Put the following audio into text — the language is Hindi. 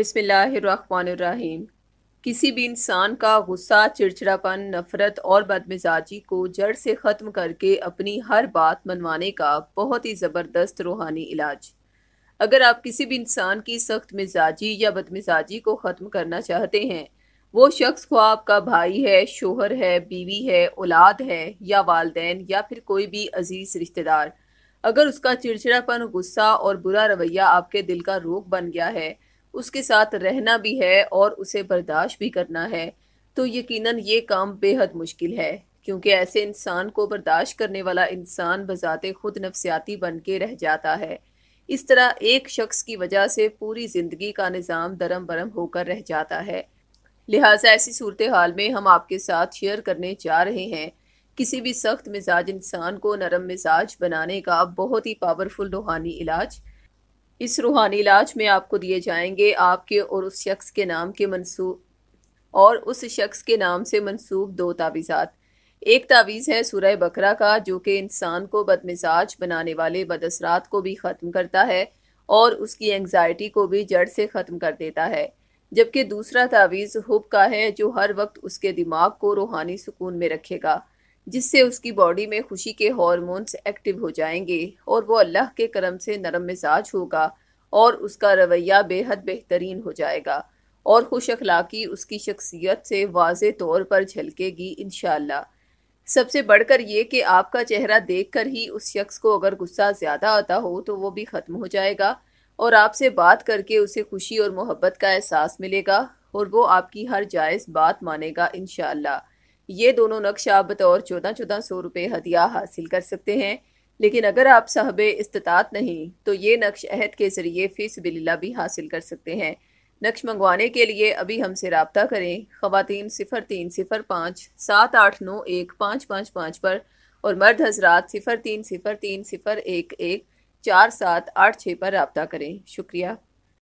बिसमीम किसी भी इंसान का गुस्सा चिड़चिड़ापन नफ़रत और बदमिजाजी को जड़ से ख़त्म करके अपनी हर बात मनवाने का बहुत ही ज़बरदस्त रूहानी इलाज अगर आप किसी भी इंसान की सख्त मिजाजी या बदमिजाजी को ख़त्म करना चाहते हैं वो शख्स को आपका भाई है शोहर है बीवी है औलाद है या वालदेन या फिर कोई भी अजीज़ रिश्तेदार अगर उसका चिड़चिड़ापन गुस्सा और बुरा रवैया आपके दिल का रोग बन गया है उसके साथ रहना भी है और उसे बर्दाश्त भी करना है तो यकीनन ये काम बेहद मुश्किल है क्योंकि ऐसे इंसान को बर्दाश्त करने वाला इंसान बजाते खुद नफसियाती बन के रह जाता है इस तरह एक शख्स की वजह से पूरी ज़िंदगी का निज़ाम दरम बरम होकर रह जाता है लिहाजा ऐसी सूरत हाल में हम आपके साथ शेयर करने जा रहे हैं किसी भी सख्त मिजाज इंसान को नरम मिजाज बनाने का बहुत ही पावरफुल रूहानी इलाज इस रूहानी इलाज में आपको दिए जाएंगे आपके और उस शख्स के नाम के मनसूब और उस शख्स के नाम से मनसूब दो तावीज़ात एक तावीज़ है सूरह बकरा का जो कि इंसान को बदमिजाज बनाने वाले बदसरात को भी ख़त्म करता है और उसकी एंग्जाइटी को भी जड़ से ख़त्म कर देता है जबकि दूसरा तावीज़ हुब का है जो हर वक्त उसके दिमाग को रूहानी सुकून में रखेगा जिससे उसकी बॉडी में खुशी के हॉर्मोन्स एक्टिव हो जाएंगे और वो अल्लाह के करम से नरम मिजाज होगा और उसका रवैया बेहद बेहतरीन हो जाएगा और खुश अखलाकी उसकी शख्सियत से वाज तौर पर झलकेगी इन सबसे बढ़कर ये कि आपका चेहरा देखकर ही उस शख्स को अगर गुस्सा ज़्यादा आता हो तो वो भी ख़त्म हो जाएगा और आपसे बात करके उसे खुशी और मोहब्बत का एहसास मिलेगा और वो आपकी हर जायज़ बात मानेगा इन ये दोनों नक्श आप बतौर चौदह चौदह सौ रुपये हदिया हासिल कर सकते हैं लेकिन अगर आप साहब इस्तात नहीं तो ये नक्श अहद के ज़रिए फ़ीस बिल्ला भी हासिल कर सकते हैं नक्श मंगवाने के लिए अभी हमसे रबता करें खातन सिफ़र तीन सिफ़र पाँच सात आठ नौ एक पाँच पाँच पाँच पर और मर्द हजरात सिफ़र तीन सिफ़र तीन सिफ़र एक एक चार सात आठ छः पर रबता करें शुक्रिया